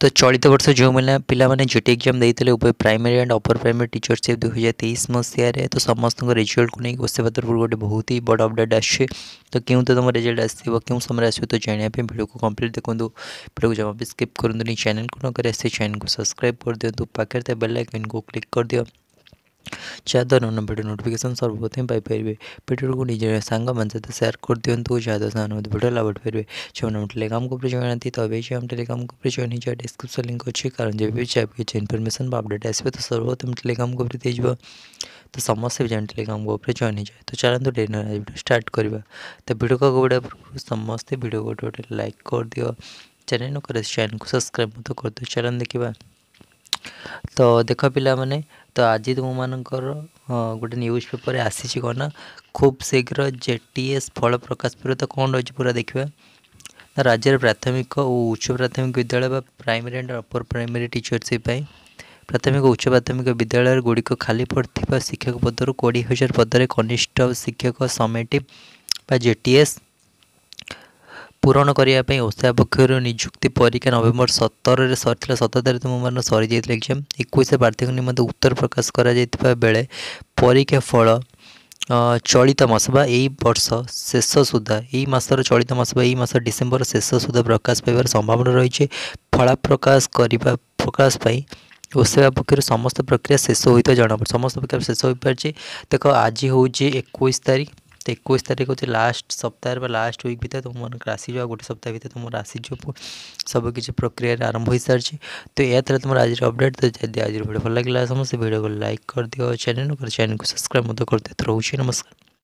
तो चलित बर्ष जो पाने जेटी एक्जाम देते उभय primary and upper primary teachership दुई हजार तेईस मसीह तो समस्त रिजल्ट को नहीं क्वेश्चन पत्र गोटे बहुत ही बड़ अपडेट आसे तो क्यों तो तुम रिजल्ट आसो क्यों समय आसो तो जानापी भिड को कम्प्लीट देखो भिडियो जमा भी स्कीप करनी चैनल को नक चैनल को सब्सक्राइब कर दिखाते बेल लाइक को क्लिक कर दिव्य ಚಾದರವನ್ನು ಬಿಡು ನೋಟಿಫಿಕೇಶನ್ ಸರ್ವೋತ್ತಮ ಪೈಪೇರಿವೆ ಪೆಟ್ರೋಲ್ ಡಿಜೆ ಸಂಘ ಮನಸದ शेयर कर दियो तो, तो ज़्यादा सान हो वीडियो लाभ पारे जो हम टेलीग्राम ग्रुप ज्वाइन थी तो अभी हम टेलीग्राम ग्रुप ज्वाइन ही डिस्क्रिप्शन लिंक अच्छे कारण जब भी चाहिए इनफर्मेशन तो अपडेट आसो तो सर्वप्रथम टेलीग्राम ग्रुप तो समस्त भी जान टेलीग्राम को ज्वाइन हो जाए तो चलो डेरी स्टार्ट करवा तो भिड तो को गोड़ा पूर्व समस्ते भिडियो गोटे गोटे लाइक कर दियो चैनल न कर चैनल को सब्सक्राइब मत कर दियो चैनल देखा तो देख पाने ତ ଆଜି ତୁମମାନଙ୍କର ଗୋଟେ ନ୍ୟୁଜ୍ ପେପର୍ରେ ଆସିଛି କ'ଣ ନା ଖୁବ୍ ଶୀଘ୍ର ଜେ ଟି ଏସ୍ ଫଳ ପ୍ରକାଶ ପରେ ତ କ'ଣ ରହିଛି ପୁରା ଦେଖିବା ନା ରାଜ୍ୟରେ ପ୍ରାଥମିକ ଓ ଉଚ୍ଚ ପ୍ରାଥମିକ ବିଦ୍ୟାଳୟ ବା primary and upper primary teachership ପାଇଁ ପ୍ରାଥମିକ ଉଚ୍ଚ ପ୍ରାଥମିକ ବିଦ୍ୟାଳୟ ଗୁଡ଼ିକ ଖାଲି ପଡ଼ିଥିବା ଶିକ୍ଷକ ପଦରୁ କୋଡ଼ିଏ ହଜାର ପଦରେ କନିଷ୍ଠ ଶିକ୍ଷକ ସମିଟି ବା ଜେ ଟି ଏସ୍ ପୂରଣ କରିବା ପାଇଁ ଓଷା ପକ୍ଷରୁ ନିଯୁକ୍ତି ପରୀକ୍ଷା ନଭେମ୍ବର ସତରରେ ସରିଥିଲା ସତର ତାରିଖ ତୁମମାନ ସରିଯାଇଥିଲା ଏକ୍ଜାମ୍ ଏକୋଇଶରେ ପ୍ରାର୍ଥୀଙ୍କ ନିମନ୍ତେ ଉତ୍ତର ପ୍ରକାଶ କରାଯାଇଥିବା ବେଳେ ପରୀକ୍ଷା ଫଳ ଚଳିତ ମାସ ବା ଏଇ ବର୍ଷ ଶେଷ ସୁଦ୍ଧା ଏଇ ମାସର ଚଳିତ ମାସ ବା ଏଇ ମାସ ଡିସେମ୍ବର ଶେଷ ସୁଦ୍ଧା ପ୍ରକାଶ ପାଇବାର ସମ୍ଭାବନା ରହିଛି ଫଳାପ୍ରକାଶ କରିବା ପ୍ରକାଶ ପାଇଁ ওসেবা পক্ষের সমস্ত প্রক্রিয়া শেষ হয়ে জনা সমস্ত প্রক্রিয়া শেষ হয়ে পারছে দেখ আজ হচ্ছে একুশ তারিখ ଏକୋଇଶ ତାରିଖ ହେଉଛି ଲାଷ୍ଟ ସପ୍ତାହରେ ବା ଲାଷ୍ଟ ୱିକ୍ ଭିତରେ ତୁମମାନଙ୍କ ରାଶିଜ ଆଉ ଗୋଟେ ସପ୍ତାହ ଭିତରେ ତୁମ ରାଶିଜ ସବୁକିଛି ପ୍ରକ୍ରିୟାରେ ଆରମ୍ଭ ହୋଇସାରିଛି ତ ଏହା ଥିଲା ତୁମର ଆଜିର ଅପଡ଼େଟ୍ ତ ଯଦି ଆଜିର ଭିଡ଼ିଓ ଭଲ ଲାଗିଲା ସମସ୍ତେ ଭିଡ଼ିଓକୁ ଲାଇକ୍ କରିଦିଅ ଚ୍ୟାନେଲ୍ ଚ୍ୟାନେଲ୍କୁ ସବସ୍କ୍ରାଇବ୍ ମଧ୍ୟ କରିଦେଇ ରହୁଛି ନମସ୍କାର